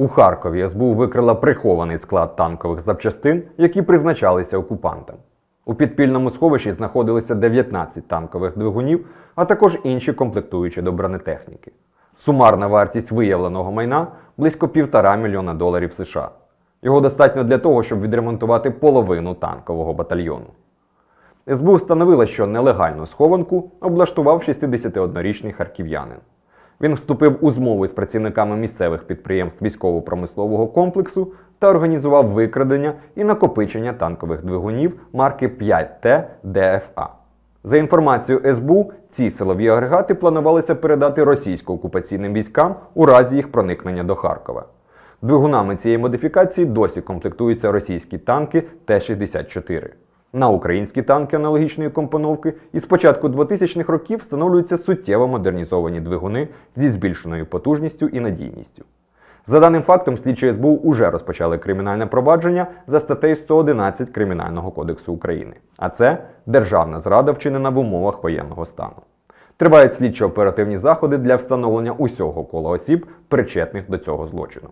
У Харкові СБУ викрила прихований склад танкових запчастин, які призначалися окупантам. У підпільному сховищі знаходилися 19 танкових двигунів, а також інші комплектуючі до бронетехніки. Сумарна вартість виявленого майна близько півтора мільйона доларів США. Його достатньо для того, щоб відремонтувати половину танкового батальйону. СБУ встановила, що нелегальну схованку облаштував 61-річний харків'янин. Він вступив у змову з працівниками місцевих підприємств військово-промислового комплексу та організував викрадення і накопичення танкових двигунів марки 5Т ДФА. За інформацією СБУ, ці силові агрегати планувалися передати російсько-окупаційним військам у разі їх проникнення до Харкова. Двигунами цієї модифікації досі комплектуються російські танки Т-64. На українські танки аналогічної компоновки із початку 2000-х років встановлюються суттєво модернізовані двигуни зі збільшеною потужністю і надійністю. За даним фактом, слідчі СБУ уже розпочали кримінальне провадження за статтею 111 Кримінального кодексу України, а це державна зрада, вчинена в умовах воєнного стану. Тривають слідчо-оперативні заходи для встановлення усього кола осіб, причетних до цього злочину.